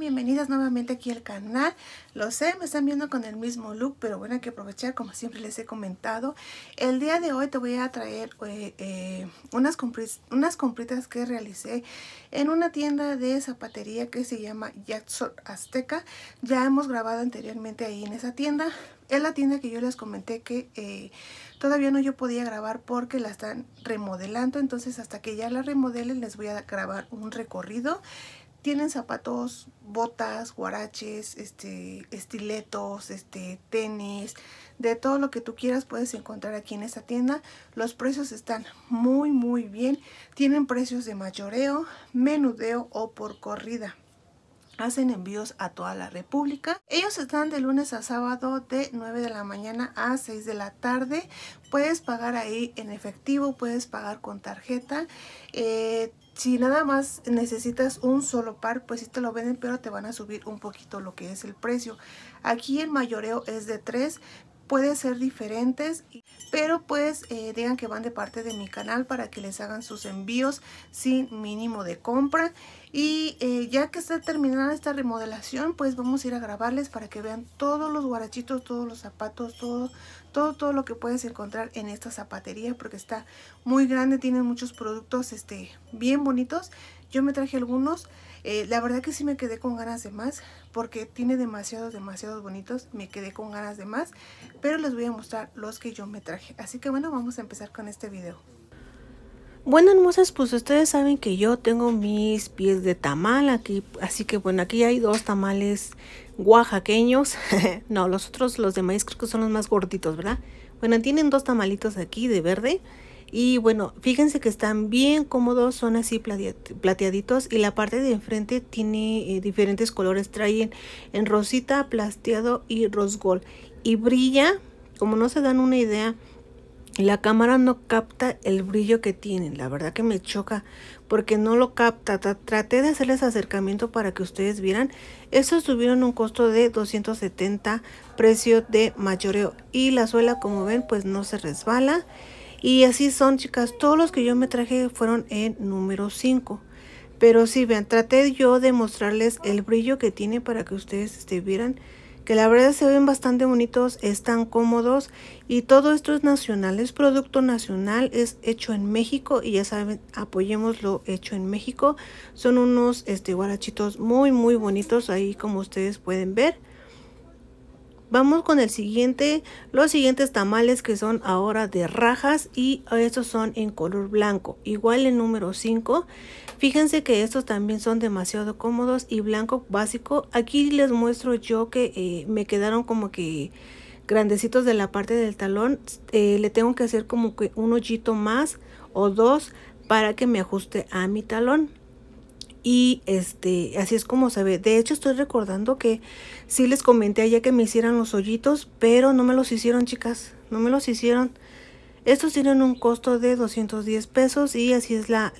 Bienvenidas nuevamente aquí al canal. Lo sé, me están viendo con el mismo look, pero bueno, hay que aprovechar, como siempre les he comentado. El día de hoy te voy a traer eh, eh, unas, unas compritas que realicé en una tienda de zapatería que se llama Jackson Azteca. Ya hemos grabado anteriormente ahí en esa tienda. Es la tienda que yo les comenté que eh, todavía no yo podía grabar porque la están remodelando. Entonces hasta que ya la remodelen les voy a grabar un recorrido tienen zapatos, botas, guaraches, este, estiletos, este, tenis, de todo lo que tú quieras puedes encontrar aquí en esta tienda. Los precios están muy muy bien, tienen precios de mayoreo, menudeo o por corrida. Hacen envíos a toda la república. Ellos están de lunes a sábado de 9 de la mañana a 6 de la tarde. Puedes pagar ahí en efectivo, puedes pagar con tarjeta. Eh, si nada más necesitas un solo par, pues si te lo venden, pero te van a subir un poquito lo que es el precio. Aquí el mayoreo es de 3, pueden ser diferentes, pero pues eh, digan que van de parte de mi canal para que les hagan sus envíos sin mínimo de compra. Y eh, ya que está terminada esta remodelación, pues vamos a ir a grabarles para que vean todos los guarachitos, todos los zapatos, todo, todo, todo lo que puedes encontrar en esta zapatería porque está muy grande, tiene muchos productos este, bien bonitos. Yo me traje algunos. Eh, la verdad que sí me quedé con ganas de más porque tiene demasiados, demasiados bonitos. Me quedé con ganas de más, pero les voy a mostrar los que yo me traje. Así que bueno, vamos a empezar con este video. Bueno, hermosas, pues ustedes saben que yo tengo mis pies de tamal aquí, así que bueno, aquí hay dos tamales oaxaqueños. no, los otros, los de maíz creo que son los más gorditos, ¿verdad? Bueno, tienen dos tamalitos aquí de verde y bueno, fíjense que están bien cómodos, son así plateaditos y la parte de enfrente tiene eh, diferentes colores. Traen en rosita, plateado y gold Y brilla, como no se dan una idea, la cámara no capta el brillo que tienen. La verdad que me choca porque no lo capta. Traté de hacerles acercamiento para que ustedes vieran. Estos tuvieron un costo de 270 precio de mayoreo. Y la suela, como ven, pues no se resbala. Y así son, chicas. Todos los que yo me traje fueron en número 5. Pero sí, vean, traté yo de mostrarles el brillo que tiene para que ustedes este, vieran que la verdad se ven bastante bonitos, están cómodos y todo esto es nacional, es producto nacional, es hecho en México y ya saben, apoyemos lo hecho en México. Son unos este, guarachitos muy muy bonitos ahí como ustedes pueden ver. Vamos con el siguiente, los siguientes tamales que son ahora de rajas y estos son en color blanco, igual el número 5. Fíjense que estos también son demasiado cómodos y blanco básico. Aquí les muestro yo que eh, me quedaron como que grandecitos de la parte del talón. Eh, le tengo que hacer como que un hoyito más o dos para que me ajuste a mi talón. Y este, así es como se ve. De hecho, estoy recordando que sí les comenté allá que me hicieran los hoyitos, pero no me los hicieron, chicas. No me los hicieron. Estos tienen un costo de 210 pesos y así es la,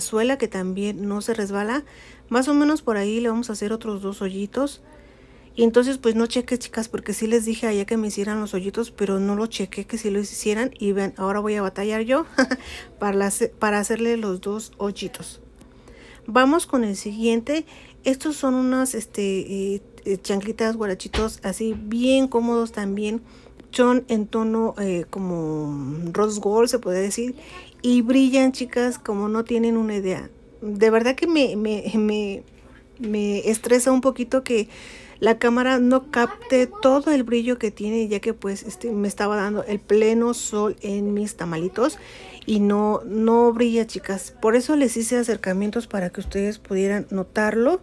suela que también no se resbala. Más o menos por ahí le vamos a hacer otros dos hoyitos. Y entonces pues no cheque chicas porque sí les dije allá que me hicieran los hoyitos, pero no lo cheque que si sí hicieran. Y ven, ahora voy a batallar yo para, para hacerle los dos hoyitos. Vamos con el siguiente. Estos son unas este, eh, eh, guarachitos así bien cómodos también. Son en tono eh, como rose gold se puede decir. Y brillan chicas como no tienen una idea. De verdad que me, me, me estresa un poquito que la cámara no capte todo el brillo que tiene ya que pues este, me estaba dando el pleno sol en mis tamalitos y no, no brilla chicas. Por eso les hice acercamientos para que ustedes pudieran notarlo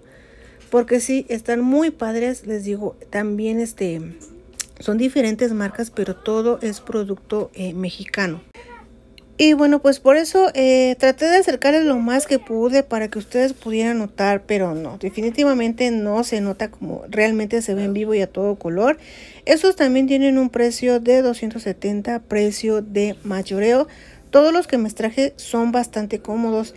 porque sí, están muy padres, les digo, también este, son diferentes marcas pero todo es producto eh, mexicano. Y bueno, pues por eso eh, traté de acercarles lo más que pude para que ustedes pudieran notar, pero no, definitivamente no se nota como realmente se ve en vivo y a todo color. Estos también tienen un precio de 270, precio de mayoreo. Todos los que me traje son bastante cómodos.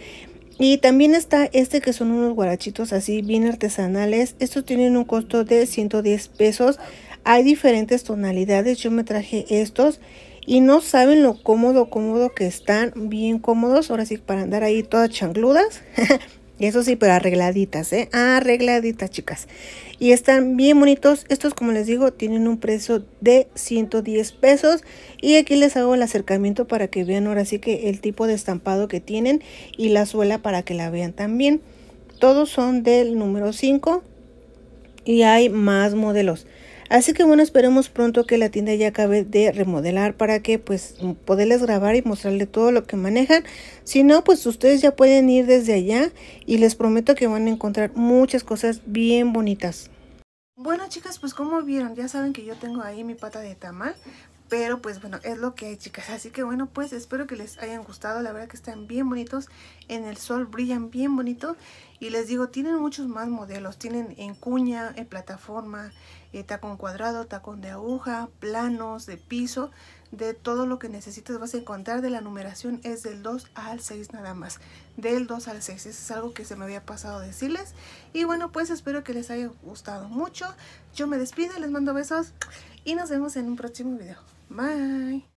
Y también está este que son unos guarachitos así bien artesanales. Estos tienen un costo de 110 pesos. Hay diferentes tonalidades. Yo me traje estos. Y no saben lo cómodo, cómodo que están, bien cómodos. Ahora sí, para andar ahí todas changludas. Eso sí, pero arregladitas, ¿eh? Arregladitas, chicas. Y están bien bonitos. Estos, como les digo, tienen un precio de 110 pesos. Y aquí les hago el acercamiento para que vean ahora sí que el tipo de estampado que tienen. Y la suela para que la vean también. Todos son del número 5. Y hay más modelos. Así que bueno, esperemos pronto que la tienda ya acabe de remodelar para que pues poderles grabar y mostrarle todo lo que manejan. Si no, pues ustedes ya pueden ir desde allá y les prometo que van a encontrar muchas cosas bien bonitas. Bueno chicas, pues como vieron, ya saben que yo tengo ahí mi pata de tamal pero pues bueno, es lo que hay chicas. Así que bueno, pues espero que les hayan gustado. La verdad que están bien bonitos. En el sol brillan bien bonito. Y les digo, tienen muchos más modelos. Tienen en cuña, en plataforma, eh, tacón cuadrado, tacón de aguja, planos, de piso. De todo lo que necesites vas a encontrar. De la numeración es del 2 al 6 nada más. Del 2 al 6. Eso es algo que se me había pasado decirles. Y bueno, pues espero que les haya gustado mucho. Yo me despido, les mando besos. Y nos vemos en un próximo video. Bye.